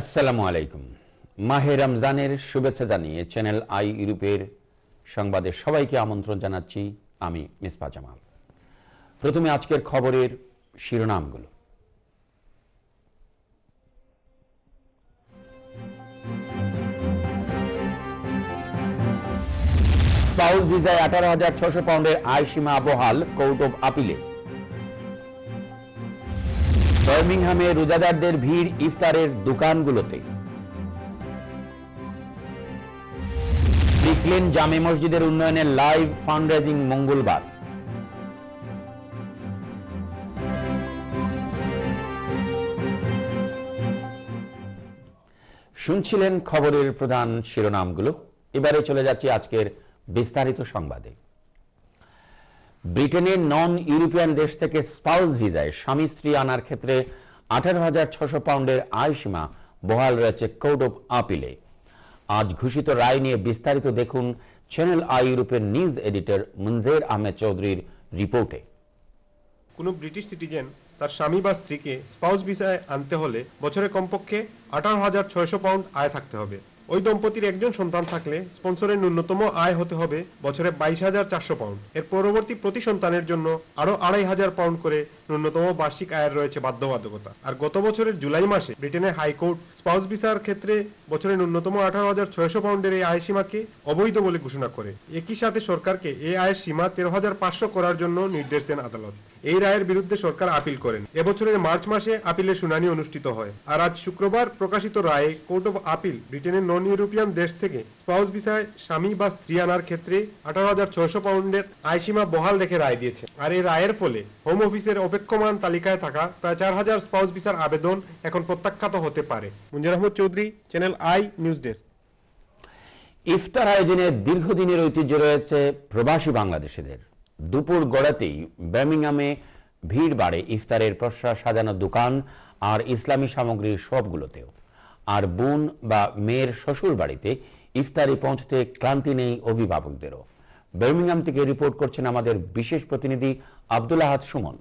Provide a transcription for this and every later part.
আসসালামু আলাইকুম মাহে রমজানের শুভেচ্ছা জানিয়ে চ্যানেল আই ইউরোপের সংবাদে সবাইকে আমন্ত্রণ জানাচ্ছি আমি মিসপা জামাল প্রথমে আজকের খবরের শিরোনামগুলো স্পাউস ভিসায় আঠারো হাজার ছশো পাউন্ডের আয় সীমা বহাল কোর্ট আপিলে বার্মিংহামে রোজাদারদের ভিড় ইফতারের দোকানগুলোতে বিকলেন জামে মসজিদের উন্নয়নে লাইভ ফান্ডরেজিং মঙ্গলবার শুনছিলেন খবরের প্রধান শিরোনামগুলো এবারে চলে যাচ্ছি আজকের বিস্তারিত সংবাদে ব্রিটেনের নন ইউরোপিয়ান দেশ থেকে স্পাউস ভিজায় স্বামী স্ত্রী আনার ক্ষেত্রে আঠারো হাজার ছশো পাউন্ডের আয়সীমা বহাল রয়েছে কোর্ট অফ আপিলে আজ ঘোষিত রায় নিয়ে বিস্তারিত দেখুন চ্যানেল আই ইউরোপের নিউজ এডিটর মুনজের আহমেদ চৌধুরীর রিপোর্টে কোনো ব্রিটিশ সিটিজেন তার স্বামী বা স্ত্রীকে স্পাউস ভিসায় আনতে হলে বছরে কমপক্ষে আঠারো হাজার ছয়শো পাউন্ড আয় থাকতে হবে ওই দম্পতির একজন সন্তান থাকলে স্পন্সরের ন্যূনতম আয় হতে হবে বছরে বাইশ হাজার চারশো পাউন্ড এর পরবর্তী প্রতি সন্তানের জন্য আরও আড়াই হাজার পাউন্ড করে ন্যূনতম বার্ষিক আয়ের রয়েছে বাধ্যবাধকতা আর গত বছরের জুলাই মাসে ব্রিটেনের হাইকোর্ট স্পাউস ভিসার ক্ষেত্রে বছরে ন্যূনতম আঠারো হাজার ছয়শো পাউন্ডের এই আয় সীমাকে অবৈধ বলে ঘোষণা করে একই সাথে সরকারকে এই আয়ের সীমা তেরো হাজার পাঁচশো করার জন্য নির্দেশ দেন আদালত এই রায়ের বিরুদ্ধে সরকার আপিল করেন এবছরের মার্চ মাসে আপিলের শুনানি অনুষ্ঠিত হয় আর আজ শুক্রবার প্রকাশিত রায়ে কোর্ট অব আপিল ব্রিটেনের নন ইউরোপিয়ান দেশ থেকে স্পাউস ভিসায় স্বামী বা স্ত্রী আনার ক্ষেত্রে আঠারো হাজার ছয়শো পাউন্ডের আয়সীমা বহাল রেখে রায় দিয়েছে আর এই রায়ের ফলে হোম অফিসের অপেক্ষমান তালিকায় থাকা প্রায় চার হাজার স্পাউস ভিসার আবেদন এখন প্রত্যাখ্যাত হতে পারে মুঞ্জুর আহমদ চৌধুরী চ্যানেল আই নিউজ ডেস্ক ইফতার আয়োজনে দীর্ঘদিনের ঐতিহ্য রয়েছে প্রবাসী বাংলাদেশিদের দুপুর গড়াতেই ব্যামিংহামে ভিড় বাড়ে ইফতারের প্রসাদ সাজানো দোকান আর ইসলামী সামগ্রীর সবগুলোতেও আর বোন বা মেয়ের শ্বশুর বাড়িতে ইফতারে পৌঁছতে ক্লান্তি নেই অভিভাবকদেরও বার্মিংহাম থেকে রিপোর্ট করছেন আমাদের বিশেষ প্রতিনিধি আবদুল্লাহাত সুমন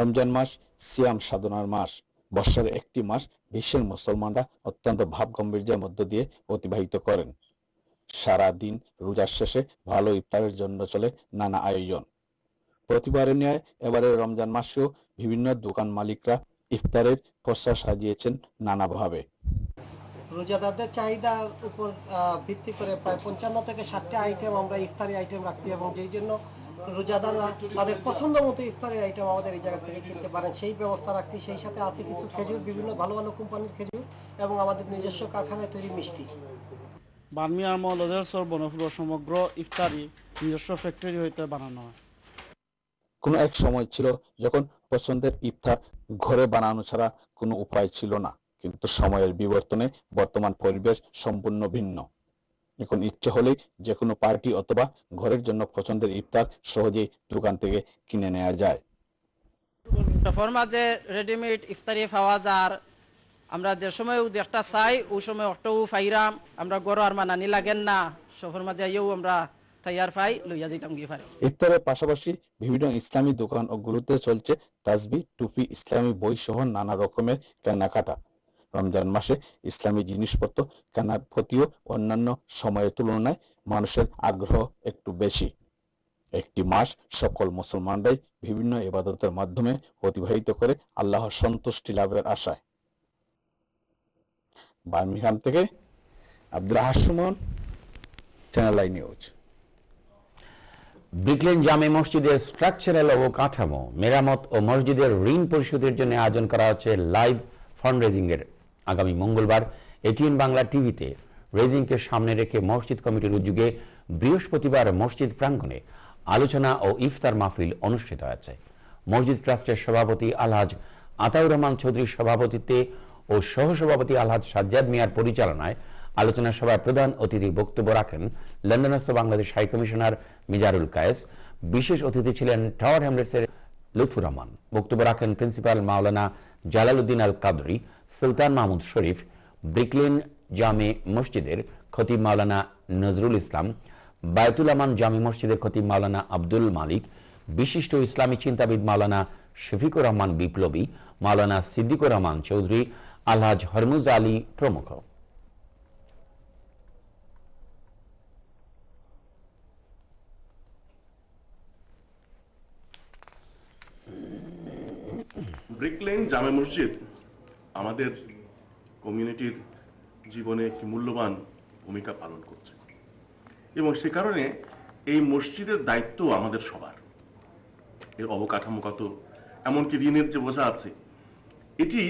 রমজান মাস সিয়াম সাধনার মাস বর্ষার একটি মাস বিশ্বের মুসলমানরা অত্যন্ত ভাব গম্ভীর্যের মধ্য দিয়ে অতিবাহিত করেন সারা দিন রোজার শেষে ভালো ইফতারের জন্য চলে নানা আয়োজন প্রতিবারের ন্যায় এবারে রমজান মাসেও বিভিন্ন দোকান মালিকরা ইফতারের প্রস্তাব সাজিয়েছেন নানাভাবে রোজাদারদের চাহিদা উপর ভিত্তি করে প্রায় পঞ্চান্ন থেকে ষাটটি আইটেম আমরা ইফতারি আইটেম রাখছি এবং যেই জন্য রোজাদাররা তাদের পছন্দ মতো ইফতারের আইটেম আমাদের এই জায়গা থেকে কিনতে পারেন সেই ব্যবস্থা রাখছি সেই সাথে আছে কিছু খেজুর বিভিন্ন ভালো ভালো কোম্পানির খেজুর এবং আমাদের নিজস্ব কারখানায় তৈরি মিষ্টি বার্মিয়ার মলদেশ্বর বনফুল সমগ্র ইফতারি নিজস্ব ফ্যাক্টরি হইতে বানানো হয় কোনো এক সময় ছিল যখন পছন্দের ইফতার ঘরে বানানো ছাড়া কোনো উপায় ছিল না কিন্তু সময়ের বিবর্তনে বর্তমান পরিবেশ সম্পূর্ণ ভিন্ন এখন ইচ্ছে হলে যে কোনো পার্টি অথবা ঘরের জন্য পছন্দের ইফতার সহজেই দোকান থেকে কিনে নেওয়া যায় ফরমা যে রেডিমেড ইফতারি পাওয়া যার আমরা যে সময় যে একটা চাই ওই সময় অটো ফাইরাম আমরা গরো আর মানানি লাগেন না শহর মাঝে ইয়েও আমরা তৈয়ার পাই লইয়া যাইতাম গিয়ে পারে ইফতারের পাশাপাশি বিভিন্ন ইসলামী দোকান ও গুলোতে চলছে তাজবি টুপি ইসলামী বই সহ নানা রকমের কেনাকাটা রমজান মাসে ইসলামী জিনিসপত্র কেনার প্রতিও অন্যান্য সময়ের তুলনায় মানুষের আগ্রহ একটু বেশি একটি মাস সকল মুসলমানরাই বিভিন্ন ইবাদতের মাধ্যমে অতিবাহিত করে আল্লাহর সন্তুষ্টি লাভের আশায় বার্মিংহাম থেকে আব্দুল হাসুমন চ্যানেল আই নিউজ ব্রিকলেন জামে মসজিদের স্ট্রাকচারাল অবকাঠামো মেরামত ও মসজিদের ঋণ পরিশোধের জন্য আয়োজন করা হচ্ছে লাইভ ফান্ডরেজিং এর আগামী মঙ্গলবার এটিএন বাংলা টিভিতে রেজিংকে সামনে রেখে মসজিদ কমিটির উদ্যোগে বৃহস্পতিবার মসজিদ প্রাঙ্গণে আলোচনা ও ইফতার মাহফিল অনুষ্ঠিত হয়েছে মসজিদ ট্রাস্টের সভাপতি আলহাজ আতাউর রহমান চৌধুরীর সভাপতিত্বে ও সহসভাপতি আলহাজ সাজ্জাদ মিয়ার পরিচালনায় আলোচনা সভায় প্রধান অতিথি বক্তব্য রাখেন লন্ডনস্থ বাংলাদেশ হাই কমিশনার মিজারুল কায়েস বিশেষ অতিথি ছিলেন টাওয়ার হ্যামলেটসের লুৎফুর রহমান বক্তব্য রাখেন প্রিন্সিপাল মাওলানা জালালউদ্দিন আল কাদরি সুলতান মাহমুদ শরীফ ব্রিকলিন জামে মসজিদের খতিব মাওলানা নজরুল ইসলাম বায়তুল আমান জামি মসজিদের খতিব মাওলানা আব্দুল মালিক বিশিষ্ট ইসলামী চিন্তাবিদ মাওলানা শফিকুর রহমান বিপ্লবী মাওলানা সিদ্দিকুর রহমান চৌধুরী আলহাজ হরমুজ আলী প্রমুখ ব্রিকলেন জামে মসজিদ আমাদের কমিউনিটির জীবনে একটি মূল্যবান ভূমিকা পালন করছে এবং সে কারণে এই মসজিদের দায়িত্ব আমাদের সবার এর অবকাঠামোগত এমনকি ঋণের যে বোঝা আছে এটি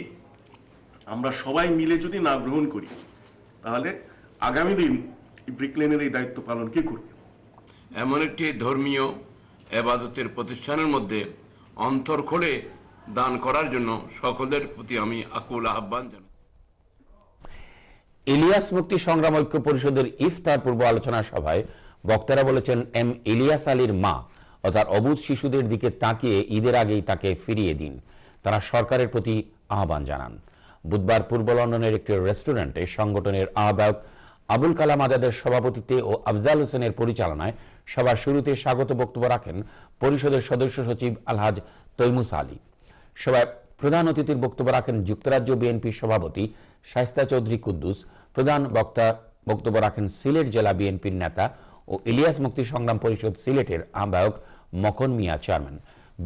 আমরা সবাই মিলে যদি না গ্রহণ করি তাহলে আগামী দিন ব্রিকলেনের এই দায়িত্ব পালন কে করবে এমন একটি ধর্মীয় এবাদতের প্রতিষ্ঠানের মধ্যে অন্তর খোলে দান করার জন্য সকলের প্রতি আমি আকুল আহ্বান জানাই ইলিয়াস মুক্তি সংগ্রাম ঐক্য পরিষদের ইফতার পূর্ব আলোচনা সভায় বক্তারা বলেছেন এম ইলিয়াস আলীর মা ও তার অবুজ শিশুদের দিকে তাকিয়ে ঈদের আগেই তাকে ফিরিয়ে দিন তারা সরকারের প্রতি আহ্বান জানান বুধবার পূর্ব লন্ডনের একটি রেস্টুরেন্টে সংগঠনের আহ্বায়ক আবুল কালাম আজাদের সভাপতিত্বে ও আফজাল হোসেনের পরিচালনায় সভার শুরুতে স্বাগত বক্তব্য রাখেন পরিষদের সদস্য সচিব আলহাজ তৈমুস আলী সভায় প্রধান অতিথির বক্তব্য রাখেন যুক্তরাজ্য বিএনপির সভাপতি শাইস্তা চৌধুরী কুদ্দুস প্রধান বক্তা বক্তব্য রাখেন সিলেট জেলা বিএনপির নেতা ও ইলিয়াস মুক্তি সংগ্রাম পরিষদ সিলেটের আহ্বায়ক মকন মিয়া চেয়ারম্যান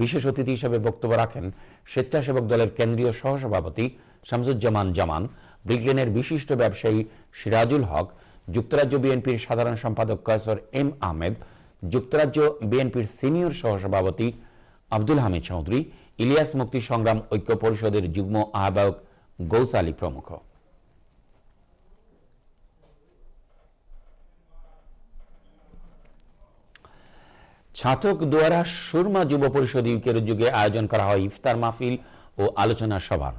বিশেষ অতিথি হিসেবে বক্তব্য রাখেন স্বেচ্ছাসেবক দলের কেন্দ্রীয় সহসভাপতি শামসুজ্জামান জামান ব্রিগলেনের বিশিষ্ট ব্যবসায়ী সিরাজুল হক যুক্তরাজ্য বিএনপির সাধারণ সম্পাদক কয়সর এম আহমেদ যুক্তরাজ্য বিএনপির সিনিয়র সহসভাপতি আব্দুল হামিদ চৌধুরী ইলিয়াস মুক্তি সংগ্রাম ঐক্য পরিষদের যুগ্ম আহ্বায়ক গৌস আলী প্রমুখ ছাতক দুয়ারা সুরমা যুব পরিষদ ইউকের যুগে আয়োজন করা হয় ইফতার মাহফিল ও আলোচনা সভার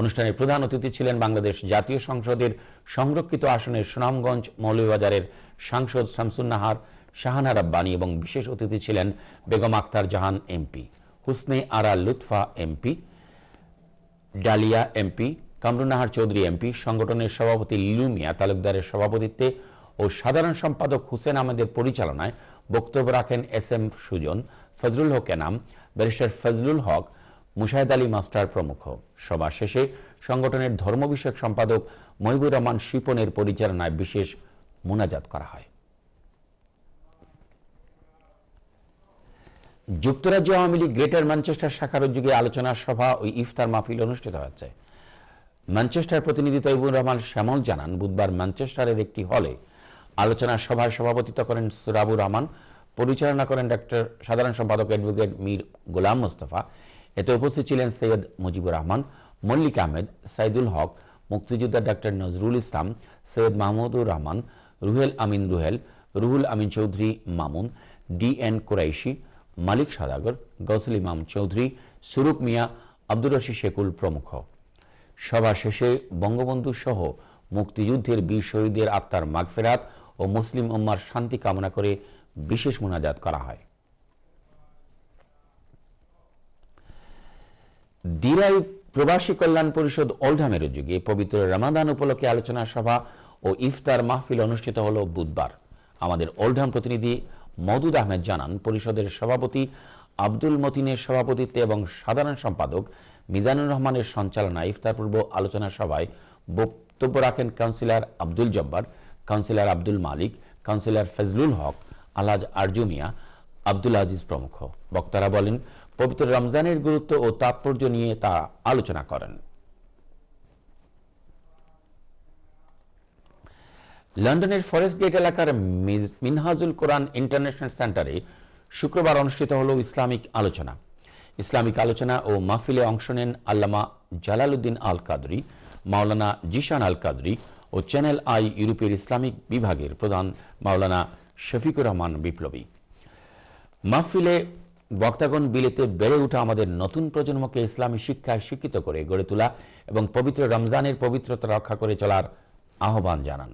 অনুষ্ঠানে প্রধান অতিথি ছিলেন বাংলাদেশ জাতীয় সংসদের সংরক্ষিত আসনের সুনামগঞ্জ মৌলভীবাজারের সাংসদ শামসুন্নাহার শাহানা রাব্বানি এবং বিশেষ অতিথি ছিলেন Begum Akhtar Jahan MP Husne Ara Lutfa MP Dalia MP Kamrunnahar Chowdhury MP সংগঠনের সভাপতি লুমিয়া তালুকদারের সভাপতিত্বে ও সাধারণ সম্পাদক হুসেন আহমেদের পরিচালনায় বক্তব্য রাখেন S M Sujon Fazlul Haque Enam barrister Fazlul Haque Mushahed Ali master প্রমুখ সভা শেষে সংগঠনের ধর্ম বিষয়ক সম্পাদক মহিবুর রহমান শিপনের পরিচালনায় বিশেষ মোনাজাত করা হয় যুক্তরাজ্য আওয়ামী লীগ গ্রেটার ম্যানচেস্টার শাখার উদ্যোগে আলোচনা সভা ও ইফতার মাহফিল অনুষ্ঠিত হয়েছে ম্যানচেস্টার প্রতিনিধি তৈবুর রহমান শ্যামল জানান বুধবার ম্যানচেস্টারের একটি হলে আলোচনা সভায় সভাপতিত্ব করেন সুরাবুর রহমান পরিচালনা করেন ডাক্তার সাধারণ সম্পাদক অ্যাডভোকেট মীর গোলাম মোস্তফা এতে উপস্থিত ছিলেন সৈয়দ মুজিবুর রহমান মল্লিক আহমেদ সাইদুল হক মুক্তিযোদ্ধা doctor Nazrul Islam Syed Mahmudur Rahman Ruhel Amin Ruhel Ruhul Amin Chowdhury Mamun D N Qureshi Malik Sadagar Gausul Imam Chowdhury সুরুক মিয়া আব্দুর রশি শেকুল প্রমুখ সভা শেষে বঙ্গবন্ধু সহ মুক্তিযুদ্ধের বীর শহীদের আত্মার মাগফেরাত ও মুসলিম উম্মার শান্তি কামনা করে বিশেষ মোনাজাত করা হয় দিরাই প্রবাসী কল্যাণ পরিষদ ওল্ডহামের যুগে পবিত্র রামাদান উপলক্ষে আলোচনা সভা ও ইফতার মাহফিল অনুষ্ঠিত হল বুধবার আমাদের ওল্ডহাম প্রতিনিধি মদুদ আহমেদ জানান পরিষদের সভাপতি আব্দুল মতিনের সভাপতিত্বে এবং সাধারণ সম্পাদক মিজানুর রহমানের সঞ্চালনায় ইফতারপূর্ব আলোচনা সভায় বক্তব্য রাখেন councillor Abdul Jabbar councillor Abdul Malik councillor Fezlul Haque Alhaj Arzumia Abdul Aziz প্রমুখ বক্তারা বলেন পবিত্র রমজানের গুরুত্ব ও তাৎপর্য নিয়ে তা আলোচনা করেন লন্ডনের ফরেস্ট গেট এলাকার মিনহাজুল কোরআন ইন্টারন্যাশনাল সেন্টারে শুক্রবার অনুষ্ঠিত হল ইসলামিক আলোচনা ইসলামিক আলোচনা ও মাহফিলে অংশ নেন আল্লামা জালালুদ্দিন আল কাদরি মাওলানা জিশান আল কাদরি ও চ্যানেল আই ইউরোপের ইসলামিক বিভাগের প্রধান মাওলানা শফিকুর রহমান বিপ্লবী মাহফিলে বক্তাগণ বিলেতে বেড়ে ওঠা আমাদের নতুন প্রজন্মকে ইসলামী শিক্ষায় শিক্ষিত করে গড়ে তোলা এবং পবিত্র রমজানের পবিত্রতা রক্ষা করে চলার আহ্বান জানান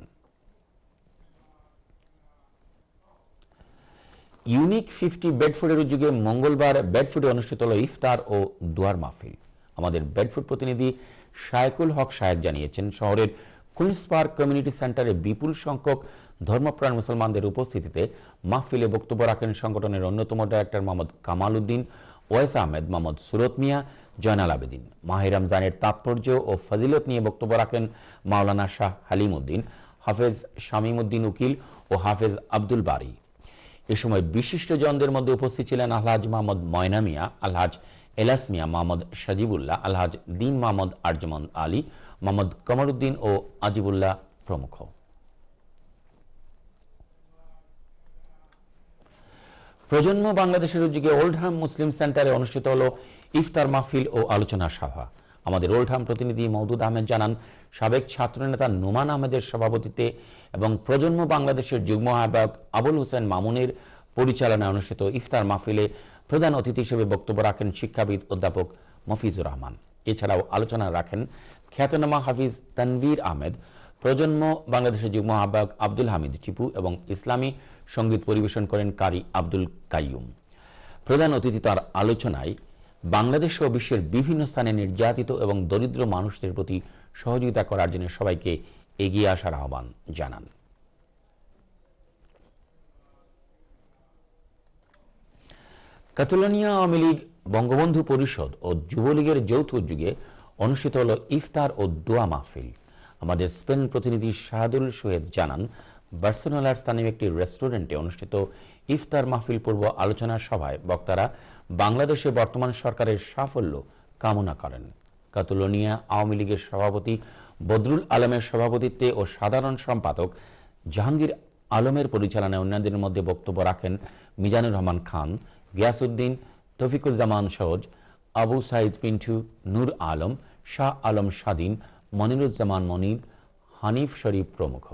ইউনিক ফিফটি বেডফুডের উদ্যোগে মঙ্গলবার বেডফুডে অনুষ্ঠিত হল ইফতার ও দুয়ার মাহফিল আমাদের বেডফুড প্রতিনিধি শায়কুল হক সাহেব জানিয়েছেন শহরের কুইন্স পার্ক কমিউনিটি সেন্টারে বিপুল সংখ্যক ধর্মপ্রাণ মুসলমানদের উপস্থিতিতে মাহফিলে বক্তব্য রাখেন সংগঠনের অন্যতম ডাইরেক্টর মোহাম্মদ কামাল উদ্দিন ওয়েস আহমেদ মোহাম্মদ সুরত মিয়া জয়নাল আবেদিন মাহে রমজানের তাৎপর্য ও ফজিলত নিয়ে বক্তব্য রাখেন মাওলানা শাহ হালিম উদ্দিন হাফেজ শামীম উদ্দিন উকিল ও হাফেজ আব্দুল বারী এ সময় বিশিষ্ট জনদের মধ্যে উপস্থিত ছিলেন আলহাজ মাহমদ ময়নামিয়া আলহাজ এলাসমিয়া মোহাম্মদ সাজিবুল্লাহ আলহাজ দিন মোহাম্মদ আরজমান আলী মোহাম্মদ কমরুদ্দিন ও আজিবুল্লাহ প্রমুখ প্রজন্ম বাংলাদেশের উদ্যোগে ওল্ডহাম মুসলিম সেন্টারে অনুষ্ঠিত হল ইফতার মাহফিল ও আলোচনা সভা আমাদের ওল্ডহাম প্রতিনিধি মওদুদ আহমেদ জানান সাবেক ছাত্রনেতা নোমান আহমেদের সভাপতিত্বে এবং প্রজন্ম বাংলাদেশের যুগ্ম আহ্বায়ক আবুল হোসেন মামুনের পরিচালনায় অনুষ্ঠিত ইফতার মাহফিলে প্রধান অতিথি হিসেবে বক্তব্য রাখেন শিক্ষাবিদ অধ্যাপক মফিজুর রহমান এছাড়াও আলোচনা রাখেন খ্যাতনামা হাফিজ তানভীর আহমেদ প্রজন্ম বাংলাদেশের যুগ্ম আহ্বায়ক আব্দুল হামিদ চিপু এবং ইসলামী সঙ্গীত পরিবেশন করেন কারি আব্দুল কাইয়ুম প্রধান অতিথি তার আলোচনায় বাংলাদেশ ও বিশ্বের বিভিন্ন স্থানে নির্যাতিত এবং দরিদ্র মানুষদের প্রতি সহযোগিতা করার জন্য সবাইকে এগিয়ে আসার আহ্বান জানান কাতলোনিয়া আওয়ামী লীগ বঙ্গবন্ধু পরিষদ ও যুবলীগের যৌথ উদ্যোগে অনুষ্ঠিত হল ইফতার ও দোয়া মাহফিল আমাদের স্পেন প্রতিনিধি শাহাদুল সোহেদ জানান বার্সেলোনার স্থানীয় একটি রেস্টুরেন্টে অনুষ্ঠিত ইফতার মাহফিল পূর্ব আলোচনা সভায় বক্তারা বাংলাদেশে বর্তমান সরকারের সাফল্য কামনা করেন কাতুলোনিয়া আওয়ামী লীগের সভাপতি বদরুল আলমের সভাপতিত্বে ও সাধারণ সম্পাদক জাহাঙ্গীর আলমের পরিচালনায় অন্যান্যদের মধ্যে বক্তব্য রাখেন মিজানুর রহমান খান গিয়াসুদ্দিন তফিকুজ্জামান সহজ আবু সাইদ পিন্টু নূর আলম শাহ আলম স্বাধীন মনিরুজ্জামান মনির হানিফ শরীফ প্রমুখ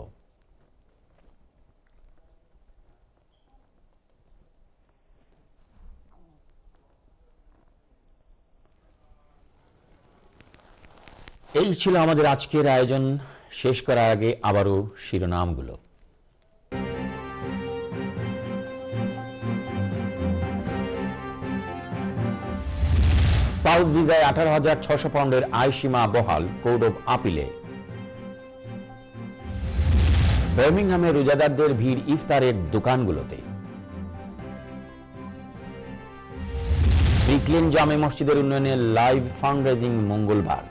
এই ছিল আমাদের আজকের আয়োজন শেষ করার আগে আবারও শিরোনামগুলো স্পাউস ভিসায় আঠারো হাজার ছশো পাউন্ডের আয়সীমা বহাল কৌরব আপিলে বার্মিংহামে রোজাদারদের ভিড় ইফতারের দোকানগুলোতে ব্রিকলেন জামে মসজিদের উন্নয়নে লাইভ ফান্ড রেজিং মঙ্গলবার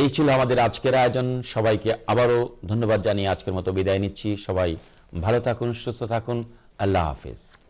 এই ছিল আমাদের আজকের আয়োজন সবাইকে আবারও ধন্যবাদ জানিয়ে আজকের মতো বিদায় নিচ্ছি সবাই ভালো থাকুন সুস্থ থাকুন আল্লাহ হাফিজ